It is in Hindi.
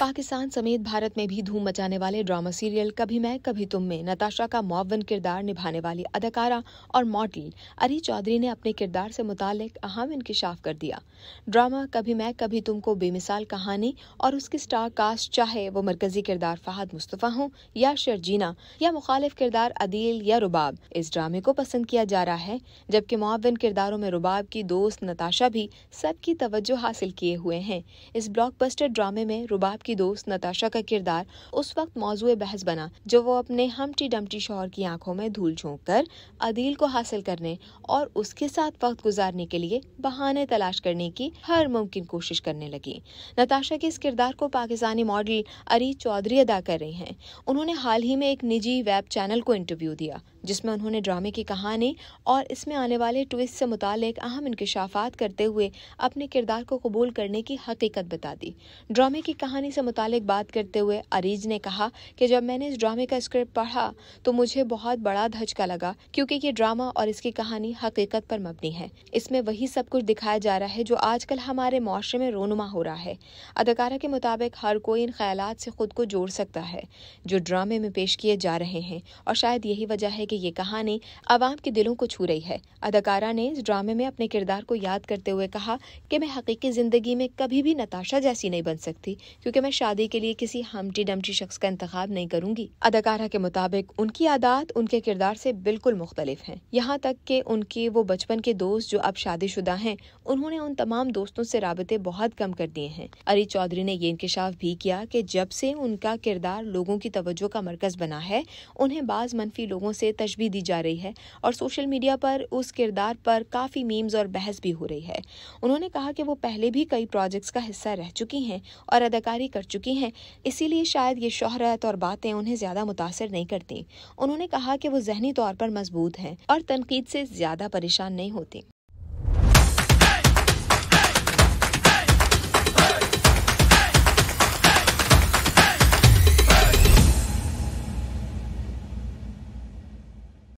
पाकिस्तान समेत भारत में भी धूम मचाने वाले ड्रामा सीरियल कभी मैं कभी तुम में नताशा का मुआवन किरदार निभाने वाली अदाकारा और मॉडल अरी चौधरी ने अपने किरदार से मुतालिक अहम इंकशाफ कर दिया ड्रामा कभी मैं कभी तुम को बेमिसाल कहानी और उसकी स्टार कास्ट चाहे वो मरकजी किरदार फहाद मुस्तफ़ा हों या शर्जीना या मुखालिफ किरदार अदील या रुबाब इस ड्रामे को पसंद किया जा रहा है जबकि मुआवन किरदारों में रुबाब की दोस्त नताशा भी सबकी तवज्जो हासिल किए हुए हैं इस ब्लॉक ड्रामे में रुबाब की दोस्त नताशा का किरदार उस वक्त मौजू बहस बना जब वो अपने हमटी डमटी शोहर की आंखों में धूल झोंक कर अदील को हासिल करने और उसके साथ वक्त गुजारने के लिए बहाने तलाश करने की हर मुमकिन कोशिश करने लगी नताशा के इस किरदार को पाकिस्तानी मॉडल अरी चौधरी अदा कर रही हैं उन्होंने हाल ही में एक निजी वेब चैनल को इंटरव्यू दिया जिसमें उन्होंने ड्रामे की कहानी और इसमें आने वाले ट्विस्ट से मुतालिक अहम इंकशाफात करते हुए अपने किरदार को कबूल करने की हकीकत बता दी ड्रामे की कहानी से मुतालिक बात करते हुए अरीज ने कहा कि जब मैंने इस ड्रामे का स्क्रिप्ट पढ़ा तो मुझे बहुत बड़ा धचका लगा क्योंकि ये ड्रामा और इसकी कहानी हकीकत पर मबनी है इसमें वही सब कुछ दिखाया जा रहा है जो आजकल हमारे माशरे में रोनुमा हो रहा है अदाकारा के मुताबिक हर कोई इन ख्याल से खुद को जोड़ सकता है जो ड्रामे में पेश किए जा रहे हैं और शायद यही वजह है कि ये कहानी आवाम के दिलों को छू रही है अदाकारा ने इस ड्रामे में अपने किरदार को याद करते हुए कहा कि मैं हकीकी ज़िंदगी में कभी भी नताशा जैसी नहीं बन सकती क्योंकि मैं शादी के लिए किसी हमटी डमटी शख्स का इंतजाम नहीं करूंगी अदाकारा के मुताबिक उनकी आदात उनके किरदार से बिल्कुल मुख्तलिफ हैं यहाँ तक कि उनके वो बचपन के दोस्त जो अब शादीशुदा हैं उन्होंने उन तमाम दोस्तों से रबते बहुत कम कर दिए हैं अरी चौधरी ने ये इंकशाफ भी किया कि जब से उनका किरदार लोगों की तवज्जो का मरकज बना है उन्हें बाज मनफी लोगों से तशबी दी जा रही है और सोशल मीडिया पर उस किरदार पर काफ़ी मीम्स और बहस भी हो रही है उन्होंने कहा कि वो पहले भी कई प्रोजेक्ट्स का हिस्सा रह चुकी हैं और अदाकारी कर चुकी हैं इसीलिए शायद ये शोहरत और बातें उन्हें ज़्यादा मुतासर नहीं करती उन्होंने कहा कि वो जहनी तौर पर मजबूत हैं और तनकीद से ज़्यादा परेशान नहीं होती